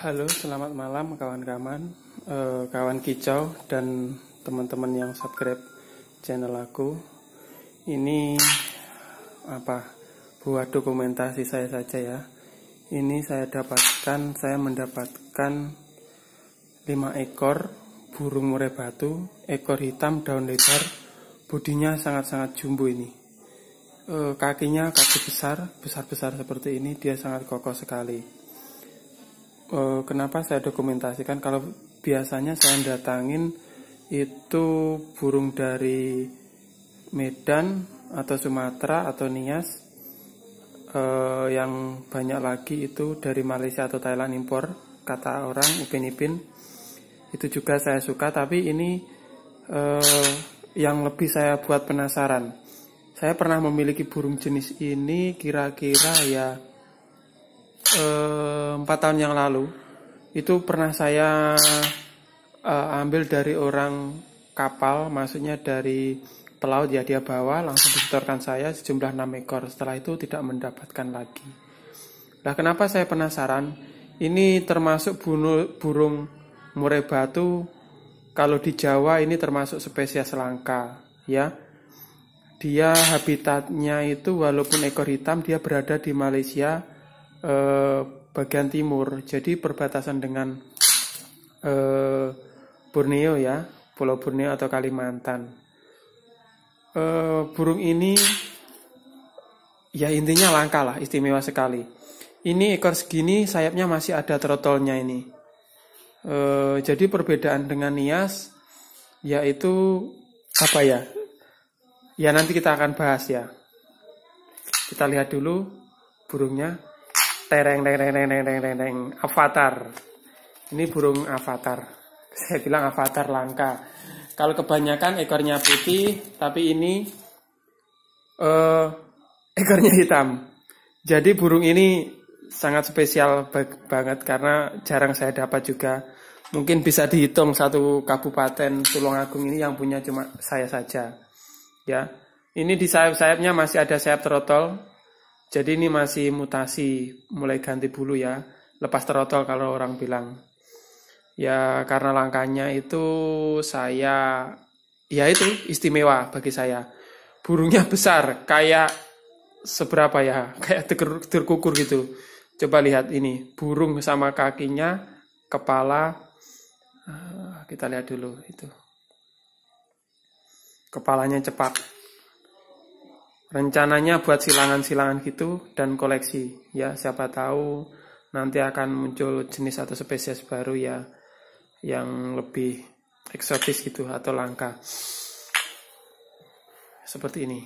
Halo, selamat malam kawan-kawan, uh, kawan kicau dan teman-teman yang subscribe channel aku. Ini apa? Buat dokumentasi saya saja ya. Ini saya dapatkan, saya mendapatkan 5 ekor burung murai batu, ekor hitam daun lebar, bodinya sangat-sangat jumbo ini. Uh, kakinya kaki besar, besar-besar seperti ini, dia sangat kokoh sekali uh, kenapa saya dokumentasikan kalau biasanya saya datangin itu burung dari Medan atau Sumatera atau Nias uh, yang banyak lagi itu dari Malaysia atau Thailand impor kata orang Upin Ipin itu juga saya suka tapi ini uh, yang lebih saya buat penasaran saya pernah memiliki burung jenis ini kira-kira ya Eh, empat tahun yang lalu itu pernah saya uh, ambil dari orang kapal, maksudnya dari pelaut ya dia bawa langsung disetorkan saya sejumlah enam ekor. Setelah itu tidak mendapatkan lagi. Nah, kenapa saya penasaran? Ini termasuk burung murai batu. Kalau di Jawa ini termasuk spesies langka, ya. Dia habitatnya itu walaupun ekor hitam dia berada di Malaysia Eh, bagian timur, jadi perbatasan dengan eh, Borneo ya, Pulau Borneo atau Kalimantan. Eh, burung ini ya intinya langka lah, istimewa sekali. Ini ekor segini, sayapnya masih ada trotolnya ini. E, jadi perbedaan dengan nias yaitu apa ya? Ya nanti kita akan bahas ya. Kita lihat dulu burungnya tereng tereng tereng tereng tereng tereng, tereng. avatar ini burung avatar saya bilang avatar langka kalau kebanyakan ekornya putih tapi ini uh, ekornya hitam jadi burung ini sangat spesial banget karena jarang saya dapat juga mungkin bisa dihitung satu kabupaten Tulungagung ini yang punya cuma saya saja ya ini di sayap-sayapnya masih ada sayap trotol jadi ini masih mutasi, mulai ganti bulu ya, lepas terotol kalau orang bilang. Ya karena langkahnya itu saya, ya itu istimewa bagi saya. Burungnya besar, kayak seberapa ya, kayak terkukur gitu. Coba lihat ini, burung sama kakinya, kepala, eh, kita lihat dulu itu. Kepalanya cepat, rencananya buat silangan-silangan gitu dan koleksi ya siapa tahu nanti akan muncul jenis atau spesies baru ya yang lebih eksotis gitu atau langka seperti ini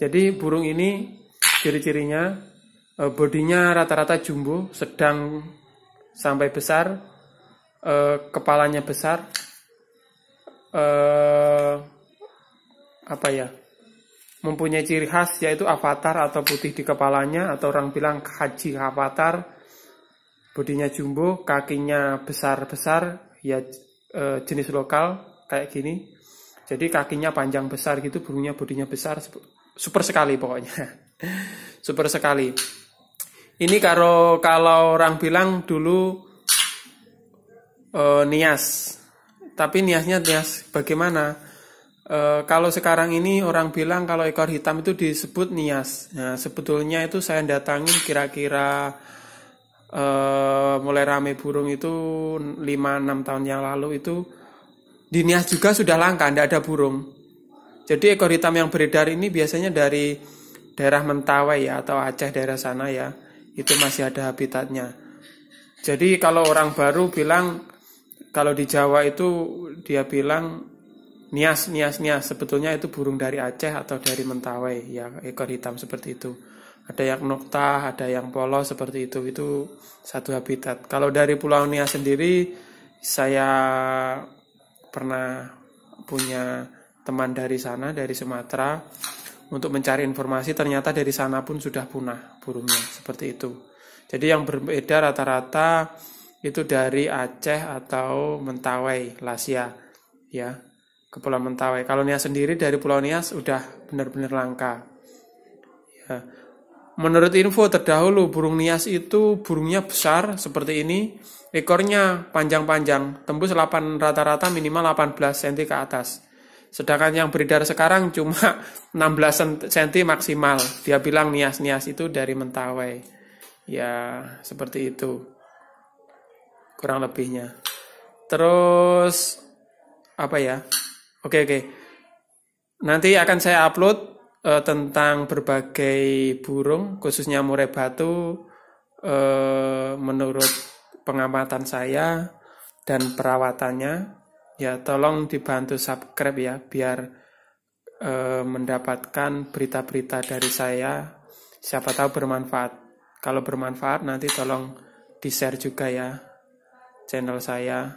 jadi burung ini ciri-cirinya Eh, bodinya rata-rata jumbo, sedang sampai besar, eh, kepalanya besar, eh, apa ya, mempunyai ciri khas yaitu avatar atau putih di kepalanya atau orang bilang haji avatar, bodinya jumbo, kakinya besar-besar, ya eh, jenis lokal kayak gini. Jadi kakinya panjang besar gitu, burungnya bodinya besar, super sekali pokoknya. super sekali. Ini karo kalau orang bilang dulu e, nias, tapi niasnya nias bagaimana? E, kalau sekarang ini orang bilang kalau ekor hitam itu disebut nias. Nah, sebetulnya itu saya datangin kira-kira e, mulai rame burung itu 5-6 tahun yang lalu itu di nias juga sudah langka, tidak ada burung. Jadi ekor hitam yang beredar ini biasanya dari daerah Mentawai ya atau Aceh daerah sana ya itu masih ada habitatnya. Jadi kalau orang baru bilang kalau di Jawa itu dia bilang nias nias nias sebetulnya itu burung dari Aceh atau dari Mentawai ya ekor hitam seperti itu. Ada yang nokta, ada yang polos seperti itu itu satu habitat. Kalau dari Pulau Nias sendiri saya pernah punya teman dari sana dari Sumatera untuk mencari informasi ternyata dari sana pun sudah punah burungnya seperti itu. Jadi yang berbeda rata-rata itu dari Aceh atau Mentawai, Lasia, ya, Kepulauan Mentawai. Kalau Nias sendiri dari Pulau Nias sudah benar-benar langka. Ya. Menurut info terdahulu, burung Nias itu burungnya besar seperti ini, ekornya panjang-panjang, tembus 8 rata-rata minimal 18 cm ke atas. Sedangkan yang beredar sekarang cuma 16 cm maksimal. Dia bilang nias-nias itu dari mentawai. Ya, seperti itu. Kurang lebihnya. Terus apa ya? Oke, oke. Nanti akan saya upload eh, tentang berbagai burung, khususnya murai batu eh, menurut pengamatan saya dan perawatannya ya tolong dibantu subscribe ya biar e, mendapatkan berita-berita dari saya siapa tahu bermanfaat kalau bermanfaat nanti tolong di share juga ya channel saya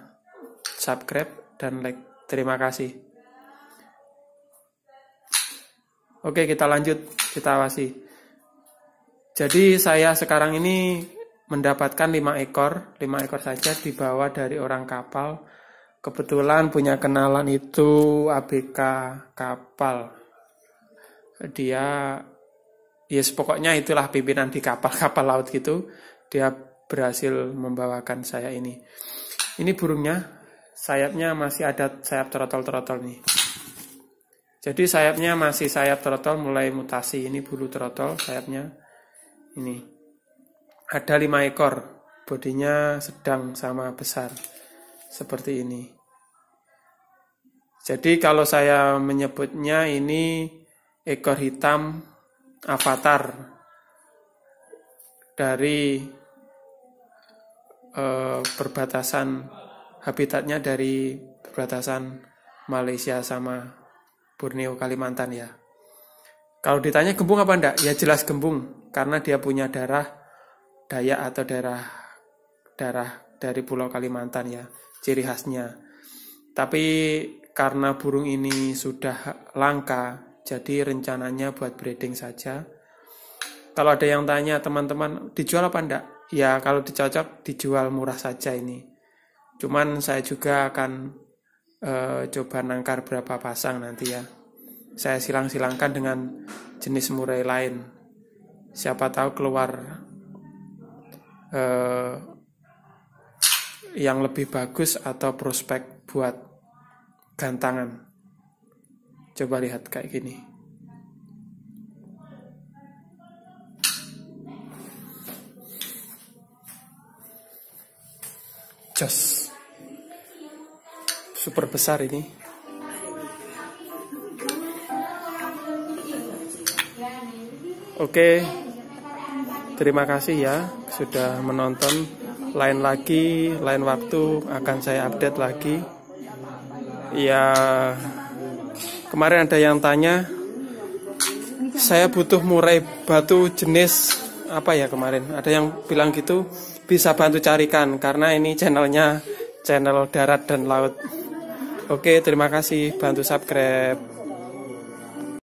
subscribe dan like terima kasih oke kita lanjut kita awasi jadi saya sekarang ini mendapatkan 5 ekor, 5 ekor saja dibawa dari orang kapal kebetulan punya kenalan itu ABK kapal dia ya yes, pokoknya itulah pimpinan di kapal-kapal laut gitu dia berhasil membawakan saya ini ini burungnya sayapnya masih ada sayap terotol-terotol nih jadi sayapnya masih sayap terotol, mulai mutasi ini bulu terotol, sayapnya ini ada lima ekor bodinya sedang sama besar seperti ini. Jadi kalau saya menyebutnya ini ekor hitam avatar dari eh, perbatasan habitatnya dari perbatasan Malaysia sama Borneo Kalimantan ya. Kalau ditanya gembung apa enggak? Ya jelas gembung karena dia punya darah Dayak atau darah darah dari Pulau Kalimantan ya ciri khasnya. Tapi karena burung ini sudah langka, jadi rencananya buat breeding saja. Kalau ada yang tanya teman-teman, dijual apa enggak? Ya kalau dicocok dijual murah saja ini. Cuman saya juga akan e, coba nangkar berapa pasang nanti ya. Saya silang-silangkan dengan jenis murai lain. Siapa tahu keluar e, yang lebih bagus atau prospek buat gantangan. Coba lihat kayak gini. Jos. Super besar ini. Oke. Terima kasih ya sudah menonton lain lagi, lain waktu akan saya update lagi. Ya, kemarin ada yang tanya, saya butuh murai batu jenis apa ya kemarin? Ada yang bilang gitu, bisa bantu carikan karena ini channelnya channel darat dan laut. Oke, terima kasih bantu subscribe.